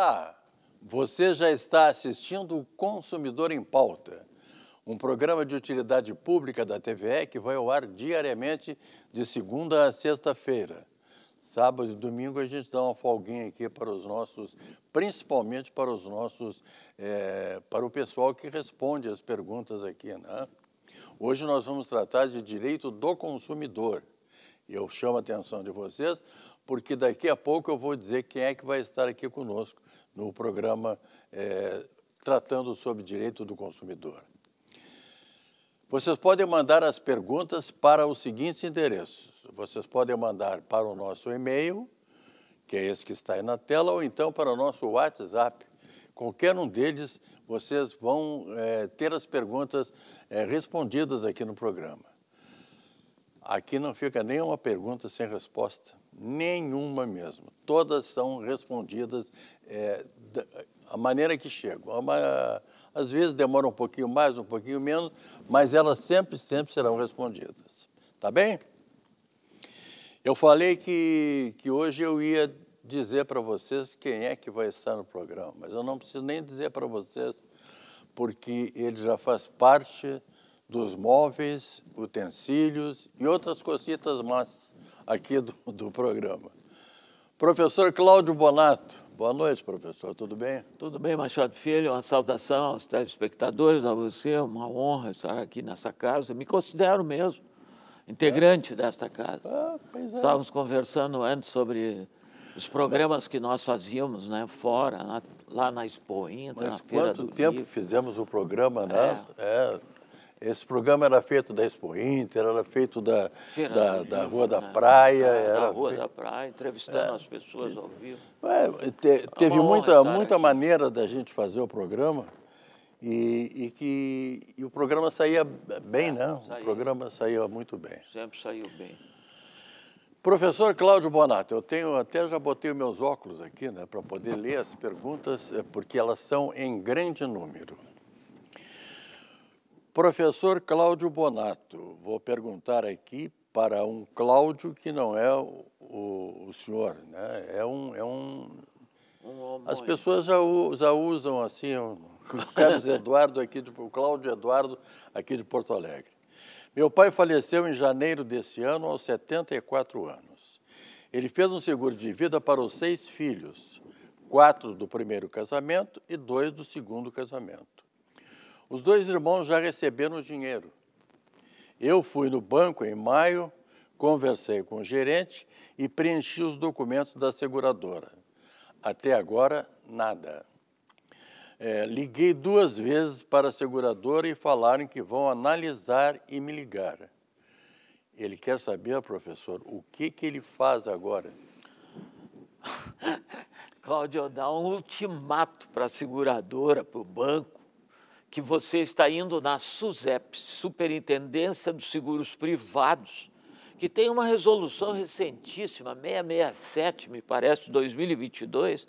Olá, você já está assistindo o Consumidor em Pauta, um programa de utilidade pública da TVE que vai ao ar diariamente de segunda a sexta-feira. Sábado e domingo a gente dá uma folguinha aqui para os nossos, principalmente para os nossos, é, para o pessoal que responde as perguntas aqui, né? Hoje nós vamos tratar de direito do consumidor. Eu chamo a atenção de vocês porque daqui a pouco eu vou dizer quem é que vai estar aqui conosco no programa é, Tratando sobre Direito do Consumidor. Vocês podem mandar as perguntas para os seguintes endereços. Vocês podem mandar para o nosso e-mail, que é esse que está aí na tela, ou então para o nosso WhatsApp. Qualquer um deles, vocês vão é, ter as perguntas é, respondidas aqui no programa. Aqui não fica nenhuma pergunta sem resposta nenhuma mesmo. Todas são respondidas é, da, a maneira que chegam. Uma, às vezes demora um pouquinho mais, um pouquinho menos, mas elas sempre, sempre serão respondidas. Tá bem? Eu falei que, que hoje eu ia dizer para vocês quem é que vai estar no programa, mas eu não preciso nem dizer para vocês, porque ele já faz parte dos móveis, utensílios e outras cositas mais aqui do, do programa. Professor Cláudio Bonato, boa noite, professor, tudo bem? Tudo bem, Machado Filho, uma saudação aos telespectadores, a você, uma honra estar aqui nessa casa, me considero mesmo integrante é. desta casa. Ah, é. Estávamos conversando antes sobre os programas que nós fazíamos, né, fora, lá na Expo Inter, Mas na Feira quanto do tempo fizemos o programa, né? É. é esse programa era feito da Expo Inter, era feito da, da, da, Rua da né? Praia. Da, era... da Rua da Praia, entrevistando é. as pessoas ao vivo. É, te, é teve muita, muita maneira da gente fazer o programa e, e que e o programa saía bem, é, né? Saía. O programa saía muito bem. Sempre saiu bem. Professor Cláudio Bonato, eu tenho até já botei meus óculos aqui, né, para poder ler as perguntas, é porque elas são em grande número. Professor Cláudio Bonato, vou perguntar aqui para um Cláudio que não é o, o, senhor, né? É um, é um... um As pessoas já, já usam assim, o Carlos Eduardo aqui, de, o Cláudio Eduardo aqui de Porto Alegre. Meu pai faleceu em janeiro desse ano, aos 74 anos. Ele fez um seguro de vida para os seis filhos, quatro do primeiro casamento e dois do segundo casamento. Os dois irmãos já receberam o dinheiro. Eu fui no banco em maio, conversei com o gerente e preenchi os documentos da seguradora. Até agora, nada. É, liguei duas vezes para a seguradora e falaram que vão analisar e me ligar. Ele quer saber, professor, o que, que ele faz agora? Cláudio, dá um ultimato para a seguradora, para o banco que você está indo na SUSEP, Superintendência dos Seguros Privados, que tem uma resolução recentíssima, 667, me parece, de 2022,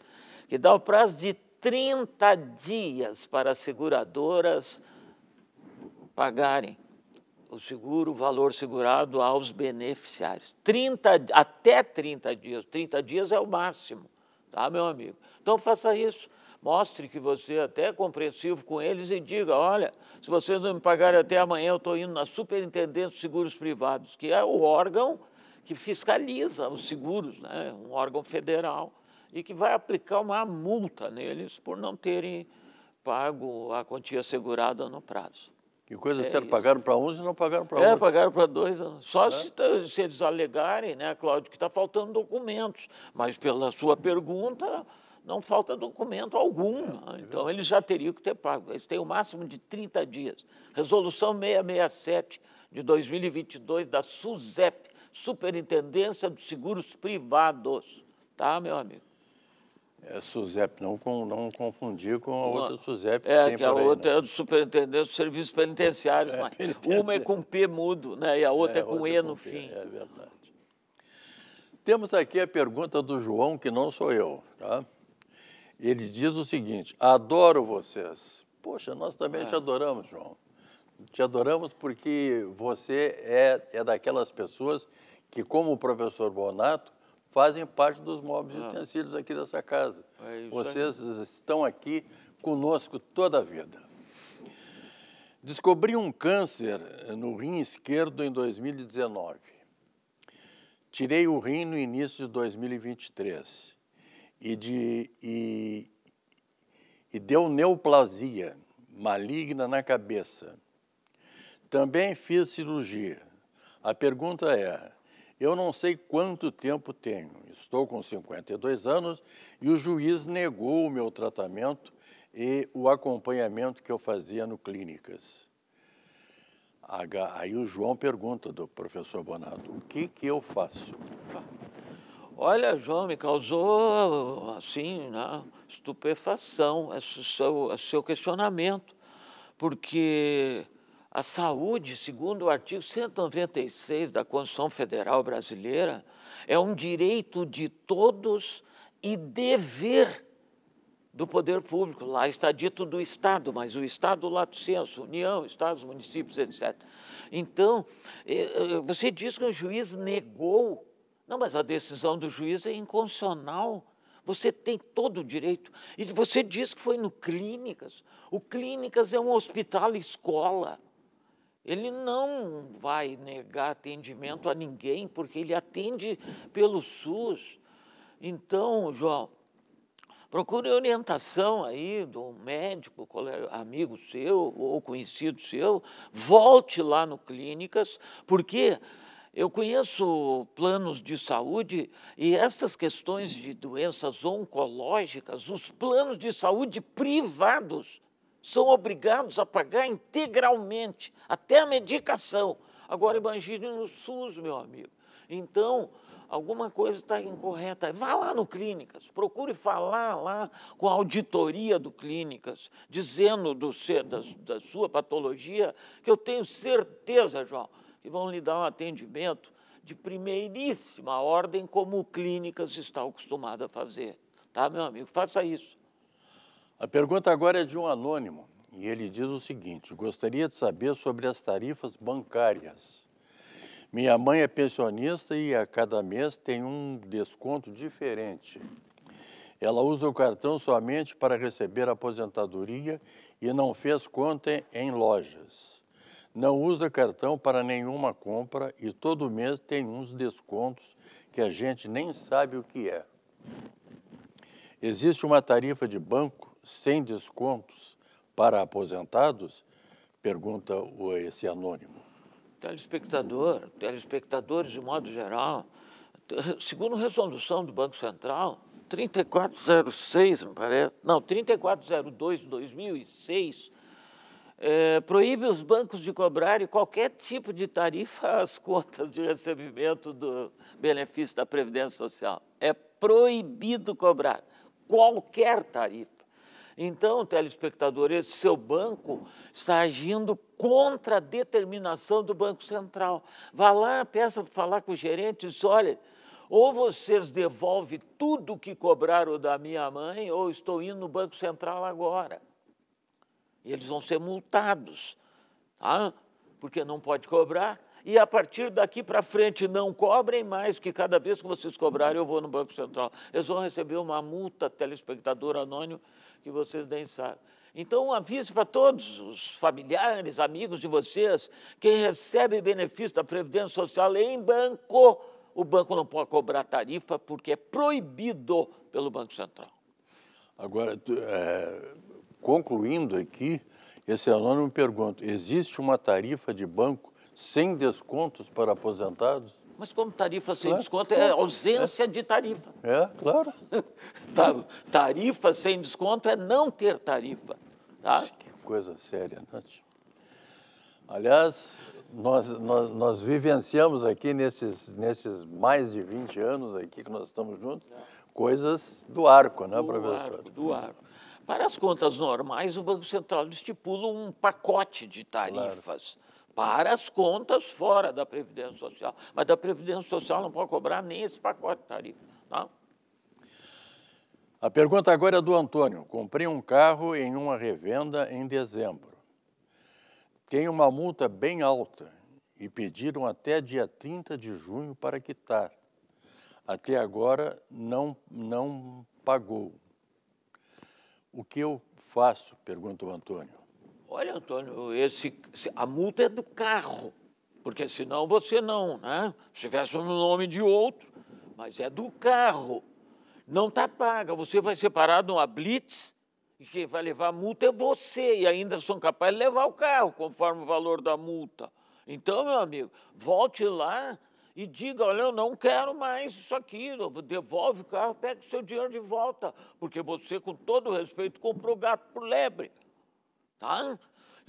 que dá o prazo de 30 dias para as seguradoras pagarem o seguro, o valor segurado aos beneficiários. 30, até 30 dias. 30 dias é o máximo, tá, meu amigo? Então faça isso. Mostre que você é até é compreensivo com eles e diga, olha, se vocês não me pagarem até amanhã, eu estou indo na Superintendência de Seguros Privados, que é o órgão que fiscaliza os seguros, né? um órgão federal, e que vai aplicar uma multa neles por não terem pago a quantia assegurada no prazo. E coisas é pagaram para uns e não pagaram para 11. É, pagaram para dois anos. Né. Só é. se, se eles alegarem, né, Cláudio, que está faltando documentos. Mas pela sua pergunta, não falta documento algum. É, é então, ele já teria que ter pago. Eles têm o máximo de 30 dias. Resolução 667 de 2022 da SUSEP, Superintendência dos Seguros Privados. Tá, meu amigo? É SUSEP, não, com, não confundir com a outra SUSEP. é, que, a outra né? é do Superintendente dos Serviços Penitenciários. É, penitenciário. Uma é com P mudo né? e a outra é, é com outra E é com no P, fim. É verdade. Temos aqui a pergunta do João, que não sou eu. Tá? Ele diz o seguinte: adoro vocês. Poxa, nós também é. te adoramos, João. Te adoramos porque você é, é daquelas pessoas que, como o professor Bonato, fazem parte dos móveis e é. utensílios aqui dessa casa. É Vocês estão aqui conosco toda a vida. Descobri um câncer no rim esquerdo em 2019. Tirei o rim no início de 2023 e, de, e, e deu neoplasia maligna na cabeça. Também fiz cirurgia. A pergunta é: eu não sei quanto tempo tenho, estou com 52 anos e o juiz negou o meu tratamento e o acompanhamento que eu fazia no clínicas. Aí o João pergunta do professor Bonato: o que, que eu faço? Olha, João, me causou assim, né, estupefação esse seu, esse seu questionamento, porque a saúde, segundo o artigo 196 da Constituição Federal Brasileira, é um direito de todos e dever do poder público. Lá está dito do Estado, mas o Estado, lato senso, União, Estados, municípios, etc. Então, eh, eh, você diz que o juiz negou não, mas a decisão do juiz é inconstitucional. Você tem todo o direito. E você diz que foi no Clínicas. O Clínicas é um hospital escola. Ele não vai negar atendimento a ninguém, porque ele atende pelo SUS. Então, João, procure orientação aí do médico, amigo seu ou conhecido seu, volte lá no Clínicas, porque eu conheço planos de saúde e essas questões de doenças oncológicas, os planos de saúde privados são obrigados a pagar integralmente, até a medicação. Agora imagine no SUS, meu amigo. Então, alguma coisa está incorreta. Vá lá no Clínicas, procure falar lá com a auditoria do Clínicas, dizendo do, da, da sua patologia, que eu tenho certeza, João, e vão lhe dar um atendimento de primeiríssima ordem, como clínicas estão acostumadas a fazer. Tá, meu amigo? Faça isso. A pergunta agora é de um anônimo e ele diz o seguinte: gostaria de saber sobre as tarifas bancárias. Minha mãe é pensionista e a cada mês tem um desconto diferente. Ela usa o cartão somente para receber aposentadoria e não fez conta em lojas não usa cartão para nenhuma compra e todo mês tem uns descontos que a gente nem sabe o que é. Existe uma tarifa de banco sem descontos para aposentados? Pergunta esse anônimo. Telespectador, telespectadores de modo geral, segundo resolução do Banco Central, 3406, não parece? Não, 3402 de 2006, é, proíbe os bancos de cobrarem qualquer tipo de tarifa às contas de recebimento do benefício da Previdência Social. É proibido cobrar qualquer tarifa. Então, telespectador, esse seu banco está agindo contra a determinação do Banco Central. Vá lá, peça para falar com o gerente e diz, olha, ou vocês devolvem tudo que cobraram da minha mãe, ou estou indo no Banco Central agora. Eles vão ser multados, tá? porque não pode cobrar. E a partir daqui para frente não cobrem mais, porque cada vez que vocês cobrarem eu vou no Banco Central. Eles vão receber uma multa, telespectador anônimo, que vocês nem sabem. Então, avise para todos os familiares, amigos de vocês, quem recebe benefício da Previdência Social em banco. O banco não pode cobrar tarifa porque é proibido pelo Banco Central. Agora, tu, é Concluindo aqui, esse anônimo pergunta: existe uma tarifa de banco sem descontos para aposentados? Mas como tarifa sem claro. desconto é ausência é. de tarifa. É, claro. Tá, tarifa sem desconto é não ter tarifa. Tá? Que coisa séria, Nath. Né, Aliás, nós, nós, nós vivenciamos aqui nesses, nesses mais de 20 anos aqui que nós estamos juntos, é. coisas do arco, né, do professor? Arco, do arco. Para as contas normais, o Banco Central estipula um pacote de tarifas. Claro para as contas fora da Previdência Social. Mas da Previdência Social não pode cobrar nem esse pacote de tarifa. tá? A pergunta agora é do Antônio. Comprei um carro em uma revenda em dezembro. Tem uma multa bem alta e pediram até dia 30 de junho para quitar. Até agora não, não pagou. O que eu faço? Pergunta o Antônio. Olha, Antônio, esse, a multa é do carro, porque senão você não, né? Se tivesse no nome de outro, mas é do carro. Não está paga. Você vai ser parado numa blitz e quem vai levar a multa é você, e ainda são capazes de levar o carro, conforme o valor da multa. Então, meu amigo, volte lá, e diga: olha, eu não quero mais isso aqui, devolve o carro, pega o seu dinheiro de volta, porque você, com todo respeito, comprou gato por lebre. Tá?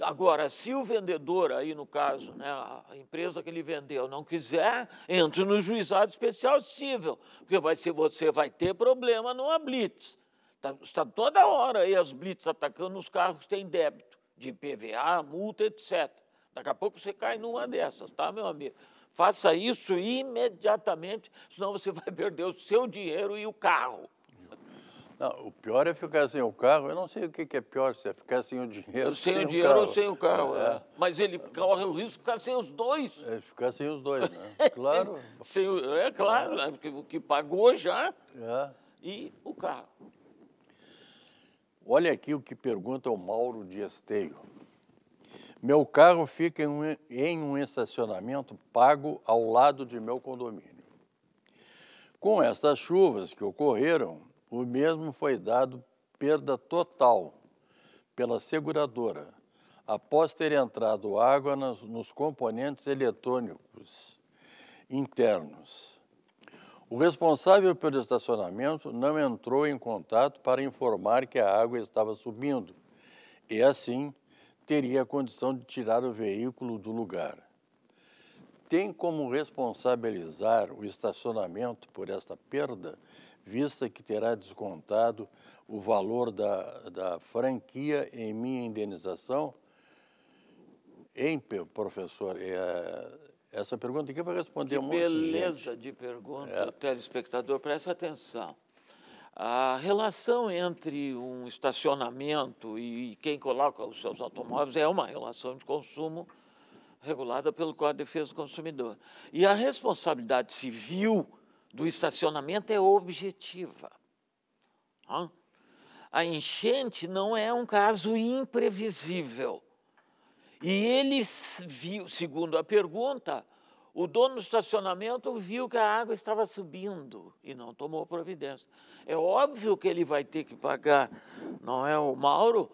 Agora, se o vendedor, aí no caso, né, a empresa que ele vendeu não quiser, entre no juizado especial civil, porque vai ser, você vai ter problema numa blitz. Tá, está, toda hora aí as blitz atacando os carros que têm débito, de PVA, multa, etc. Daqui a pouco você cai numa dessas, tá, meu amigo? Faça isso imediatamente, senão você vai perder o seu dinheiro e o carro. Não, o pior é ficar sem o carro. Eu não sei o que, é pior, se é ficar sem o dinheiro. Sem, sem o dinheiro ou sem o carro. É. É. Mas ele corre o risco de ficar sem os dois. É, ficar sem os dois, né? Claro. sem, é claro, né? Porque o que pagou já é. e o carro. Olha aqui o que pergunta o Mauro Esteio. Meu carro fica em um, em um estacionamento pago ao lado de meu condomínio. Com essas chuvas que ocorreram, o mesmo foi dado perda total pela seguradora, após ter entrado água nos, nos componentes eletrônicos internos. O responsável pelo estacionamento não entrou em contato para informar que a água estava subindo e, assim, teria a condição de tirar o veículo do lugar. Tem como responsabilizar o estacionamento por esta perda, vista que terá descontado o valor da, da franquia em minha indenização? Em professor? É, essa pergunta aqui vai responder que um monte de gente. beleza de pergunta, é. telespectador, presta atenção. A relação entre um estacionamento e quem coloca os seus automóveis é uma relação de consumo regulada pelo Código de Defesa do Consumidor. E a responsabilidade civil do estacionamento é objetiva. A enchente não é um caso imprevisível. E ele viu, segundo a pergunta, o dono do estacionamento viu que a água estava subindo e não tomou providência. É óbvio que ele vai ter que pagar, não é o Mauro,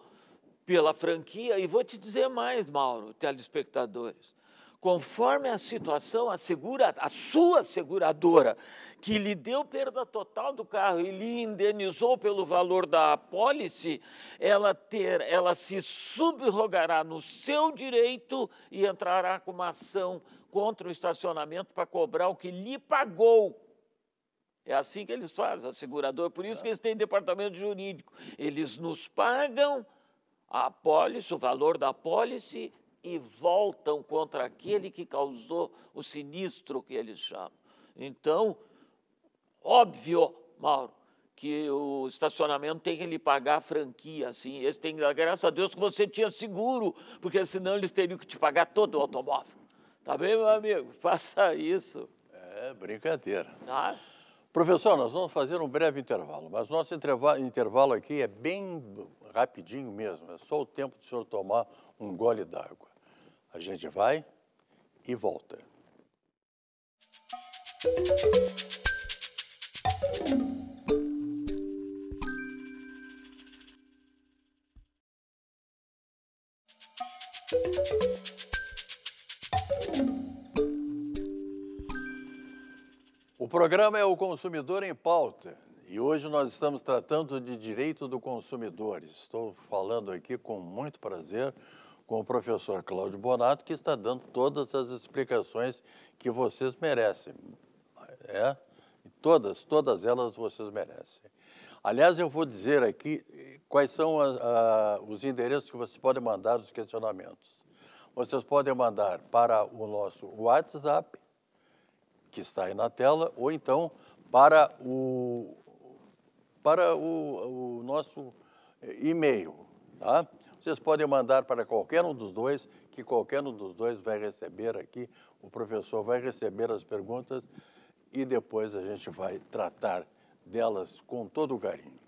pela franquia. E vou te dizer mais, Mauro, telespectadores. Conforme a situação, a, segura, a sua seguradora, que lhe deu perda total do carro e lhe indenizou pelo valor da apólice, ela, ter, ela se subrogará no seu direito e entrará com uma ação contra o estacionamento para cobrar o que lhe pagou. É assim que eles fazem, a seguradora. Por isso que eles têm departamento jurídico. Eles nos pagam a pólice, o valor da pólice, e voltam contra aquele que causou o sinistro que eles chamam. Então, óbvio, Mauro, que o estacionamento tem que lhe pagar a franquia, assim. Eles têm, graças a Deus, que você tinha seguro, porque senão eles teriam que te pagar todo o automóvel. Tá bem, meu amigo? Faça isso. É brincadeira. Tá? Professor, nós vamos fazer um breve intervalo, mas nosso intervalo aqui é bem rapidinho mesmo. É só o tempo do senhor tomar um gole d'água. A gente vai e volta. Música O programa é o Consumidor em Pauta e hoje nós estamos tratando de direito do consumidor. Estou falando aqui com muito prazer com o professor Cláudio Bonato, que está dando todas as explicações que vocês merecem. É? Todas, todas elas vocês merecem. Aliás, eu vou dizer aqui quais são a, a, os endereços que vocês podem mandar os questionamentos. Vocês podem mandar para o nosso WhatsApp que está aí na tela, ou então para o, para o, o nosso e-mail. Tá? Vocês podem mandar para qualquer um dos dois, que qualquer um dos dois vai receber aqui, o professor vai receber as perguntas e depois a gente vai tratar delas com todo o carinho.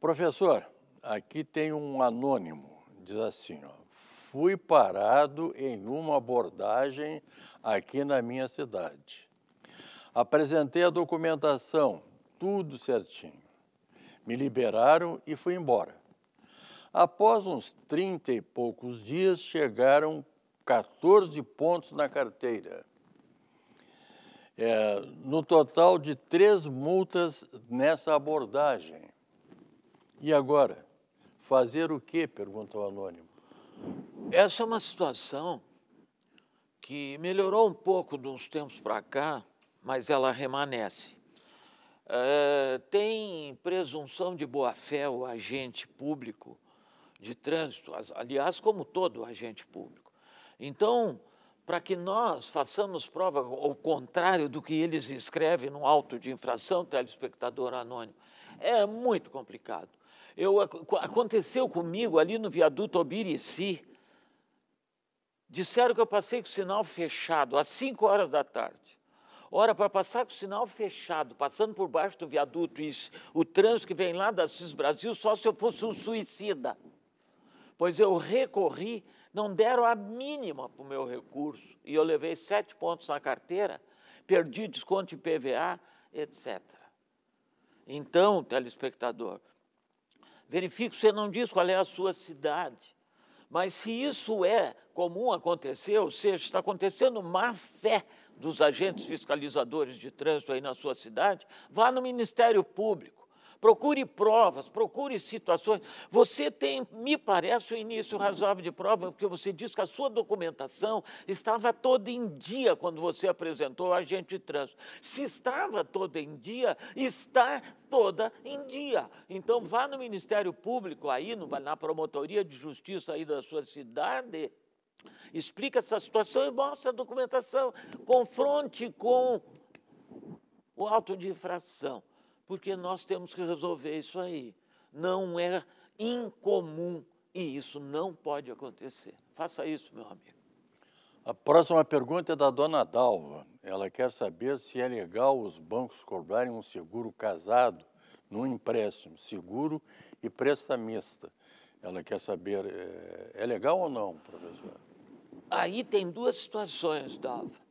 Professor, aqui tem um anônimo, diz assim, ó, fui parado em uma abordagem aqui na minha cidade. Apresentei a documentação, tudo certinho. Me liberaram e fui embora. Após uns 30 e poucos dias, chegaram 14 pontos na carteira. É, no total de três multas nessa abordagem. E agora? Fazer o quê? perguntou o anônimo. Essa é uma situação que melhorou um pouco de uns tempos para cá, mas ela remanece. Eh, tem presunção de boa-fé o agente público de trânsito, aliás, como todo agente público. Então, para que nós façamos prova ao contrário do que eles escrevem no auto de infração, telespectador anônimo, é muito complicado. Eu, aconteceu comigo ali no viaduto Obirici. Disseram que eu passei com o sinal fechado às 5 horas da tarde. Ora, para passar com o sinal fechado, passando por baixo do viaduto, e o trânsito que vem lá da CIS Brasil, só se eu fosse um suicida. Pois eu recorri, não deram a mínima para o meu recurso, e eu levei sete pontos na carteira, perdi desconto de PVA, etc. Então, telespectador, Verifique, você não diz qual é a sua cidade. Mas se isso é comum acontecer, ou seja, está acontecendo má fé dos agentes fiscalizadores de trânsito aí na sua cidade, vá no Ministério Público procure provas, procure situações. Você tem, me parece, o um início razoável de prova, porque você diz que a sua documentação estava toda em dia quando você apresentou a agente de trânsito. Se estava toda em dia, está toda em dia. Então, vá no Ministério Público aí, no, na Promotoria de Justiça aí da sua cidade, Explica essa situação e mostra a documentação. Confronte com o auto de infração porque nós temos que resolver isso aí. Não é incomum e isso não pode acontecer. Faça isso, meu amigo. A próxima pergunta é da dona Dalva. Ela quer saber se é legal os bancos cobrarem um seguro casado num empréstimo, seguro e prestamista. Ela quer saber, é, é legal ou não, professor? Aí tem duas situações, Dalva.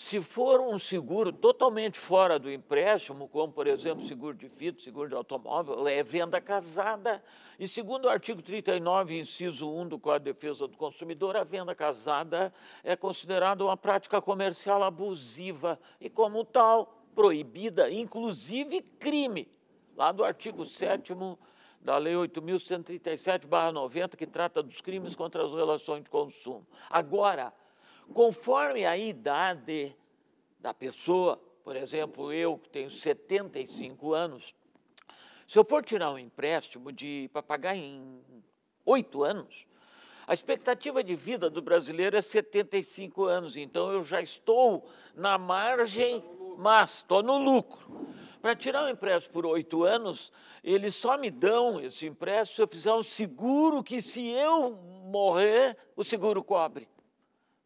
Se for um seguro totalmente fora do empréstimo, como, por exemplo, seguro de fito, seguro de automóvel, é venda casada. E segundo o artigo 39, inciso 1 do Código de Defesa do Consumidor, a venda casada é considerada uma prática comercial abusiva e, como tal, proibida, inclusive crime, lá do artigo 7 da Lei 8.137-90, que trata dos crimes contra as relações de consumo. Agora, Conforme a idade da pessoa, por exemplo, eu que tenho 75 anos, se eu for tirar um empréstimo para pagar em oito anos, a expectativa de vida do brasileiro é 75 anos, então eu já estou na margem, mas estou no lucro. Para tirar um empréstimo por oito anos, eles só me dão esse empréstimo se eu fizer um seguro que, se eu morrer, o seguro cobre.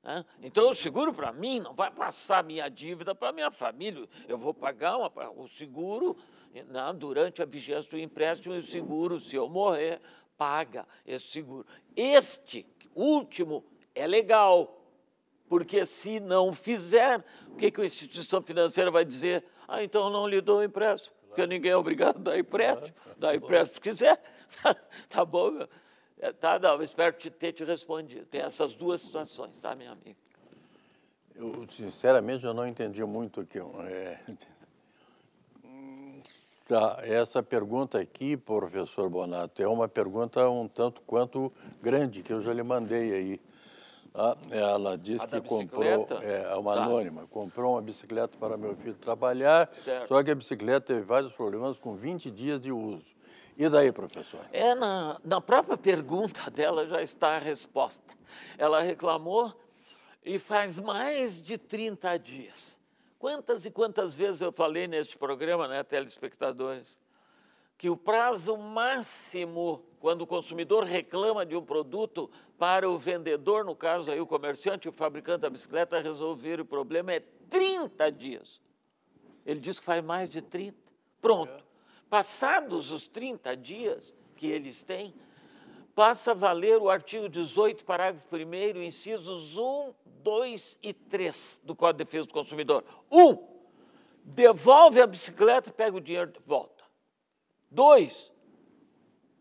Né? Então, o seguro para mim não vai passar minha dívida para minha família. Eu vou pagar uma, o seguro né? durante a vigência do empréstimo e o seguro, se eu morrer, paga esse seguro. Este último é legal, porque se não fizer, o que, que a instituição financeira vai dizer? Ah, então não lhe dou o empréstimo, porque ninguém é obrigado a dar empréstimo, Dá empréstimo se quiser. tá bom, meu? É, tá, não, espero te ter te respondido. Tem essas duas situações, tá, minha amiga? Eu, sinceramente, eu não entendi muito aqui. É... Tá, essa pergunta aqui, professor Bonato, é uma pergunta um tanto quanto grande, que eu já lhe mandei aí. Ah, ela disse que comprou, é, é uma tá. anônima, comprou uma bicicleta para meu filho trabalhar, certo. só que a bicicleta teve vários problemas com 20 dias de uso. E daí, professor? É, na, na própria pergunta dela já está a resposta. Ela reclamou e faz mais de 30 dias. Quantas e quantas vezes eu falei neste programa, né, telespectadores, que o prazo máximo quando o consumidor reclama de um produto para o vendedor, no caso aí o comerciante, o fabricante da bicicleta, resolver o problema é 30 dias. Ele diz que faz mais de 30. Pronto passados os 30 dias que eles têm, passa a valer o artigo 18, parágrafo 1, incisos 1, 2 e 3 do Código de Defesa do Consumidor. 1. Um, devolve a bicicleta e pega o dinheiro de volta. 2.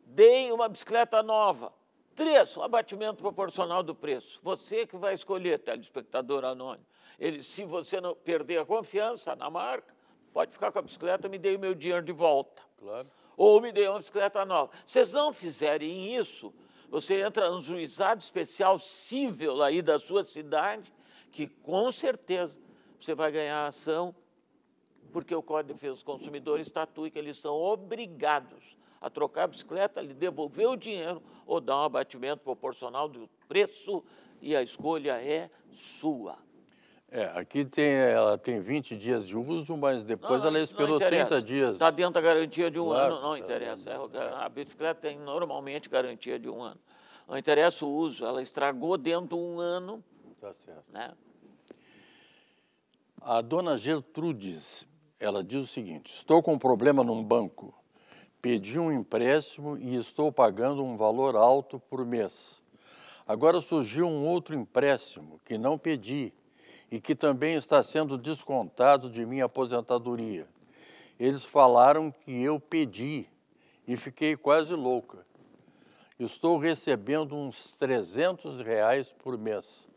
Deem uma bicicleta nova. 3. O abatimento proporcional do preço. Você que vai escolher, telespectador anônimo. Ele, se você não perder a confiança na marca, pode ficar com a bicicleta, me dei o meu dinheiro de volta. Claro. Ou me dei uma bicicleta nova. Se vocês não fizerem isso, você entra no juizado especial civil aí da sua cidade, que com certeza você vai ganhar ação, porque o Código de Defesa dos Consumidores estatui que eles são obrigados a trocar a bicicleta, lhe devolver o dinheiro ou dar um abatimento proporcional do preço e a escolha é sua. É, aqui tem, ela tem 20 dias de uso, mas depois não, não, ela esperou 30 dias. Está dentro da garantia de um claro, ano, não tá interessa. É, a bicicleta tem normalmente garantia de um ano. Não interessa o uso, ela estragou dentro de um ano. Tá certo. Né? A dona Gertrudes, ela diz o seguinte: estou com um problema num banco. Pedi um empréstimo e estou pagando um valor alto por mês. Agora surgiu um outro empréstimo que não pedi e que também está sendo descontado de minha aposentadoria. Eles falaram que eu pedi e fiquei quase louca. Estou recebendo uns 300 reais por mês,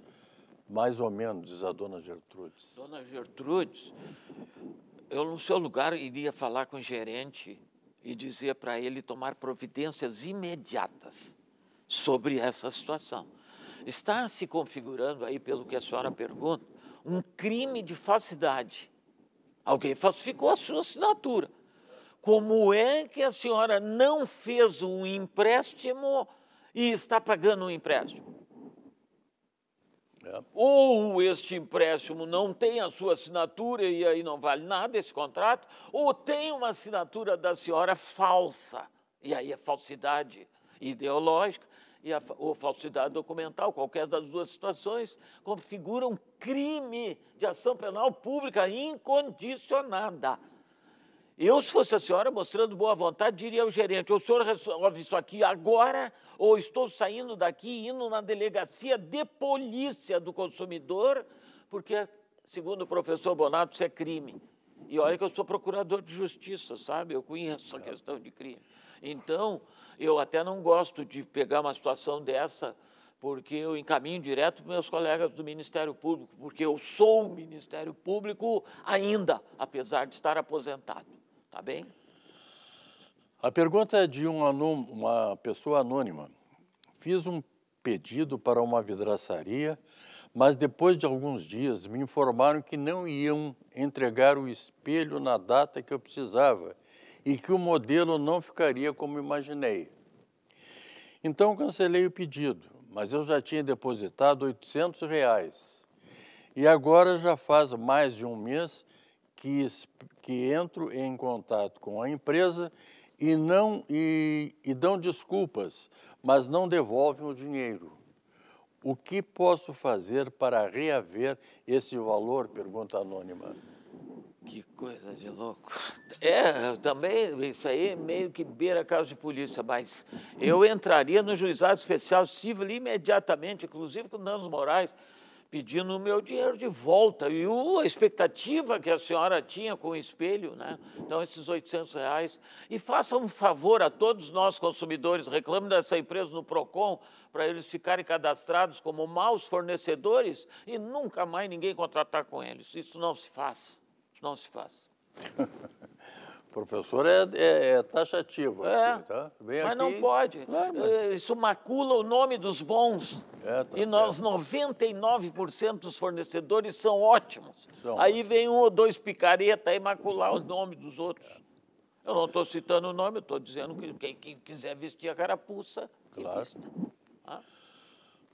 mais ou menos, diz a dona Gertrudes. Dona Gertrudes, eu no seu lugar iria falar com o gerente e dizer para ele tomar providências imediatas sobre essa situação. Está se configurando aí, pelo que a senhora pergunta, um crime de falsidade. Alguém falsificou a sua assinatura. Como é que a senhora não fez um empréstimo e está pagando um empréstimo? É. Ou este empréstimo não tem a sua assinatura e aí não vale nada esse contrato, ou tem uma assinatura da senhora falsa, e aí é falsidade ideológica, e a, ou falsidade documental, qualquer das duas situações, configura um crime de ação penal pública incondicionada. Eu, se fosse a senhora, mostrando boa vontade, diria ao gerente: o senhor resolve isso aqui agora, ou estou saindo daqui e indo na delegacia de polícia do consumidor, porque, segundo o professor Bonato, isso é crime. E olha que eu sou procurador de justiça, sabe? Eu conheço a questão de crime. Então, eu até não gosto de pegar uma situação dessa, porque eu encaminho direto para meus colegas do Ministério Público, porque eu sou o Ministério Público ainda, apesar de estar aposentado. Tá bem? A pergunta é de um uma pessoa anônima. Fiz um pedido para uma vidraçaria, mas depois de alguns dias me informaram que não iam entregar o espelho na data que eu precisava e que o modelo não ficaria como imaginei. Então cancelei o pedido, mas eu já tinha depositado 800 reais. E agora já faz mais de um mês que, que entro em contato com a empresa e não e, e dão desculpas, mas não devolvem o dinheiro. O que posso fazer para reaver esse valor? Pergunta anônima. Que coisa de louco. É, também, isso aí é meio que beira caso de polícia, mas eu entraria no juizado especial civil imediatamente, inclusive com Danos Moraes, pedindo o meu dinheiro de volta. E uh, a expectativa que a senhora tinha com o espelho, né? Então, esses 800 reais. E faça um favor a todos nós consumidores, reclame dessa empresa no PROCON, para eles ficarem cadastrados como maus fornecedores e nunca mais ninguém contratar com eles. Isso não se faz não se faz. Professor é, é, é, taxativo, é, assim, tá? Vem mas aqui. não pode. Não, mas... É, isso macula o nome dos bons. É, tá e certo. nós, 99% dos fornecedores são ótimos. São. Aí vem um ou dois picareta e macular o nome dos outros. Eu não estou citando o nome, estou dizendo que quem, quiser vestir a carapuça, que claro. vista. Ah?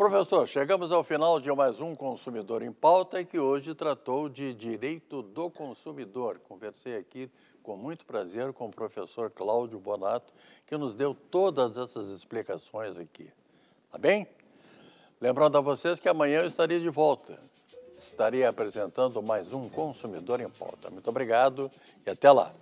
Professor, chegamos ao final de mais um Consumidor em Pauta, que hoje tratou de direito do consumidor. Conversei aqui com muito prazer com o professor Cláudio Bonato, que nos deu todas essas explicações aqui. Tá bem? Lembrando a vocês que amanhã eu estarei de volta. Estarei apresentando mais um Consumidor em Pauta. Muito obrigado e até lá.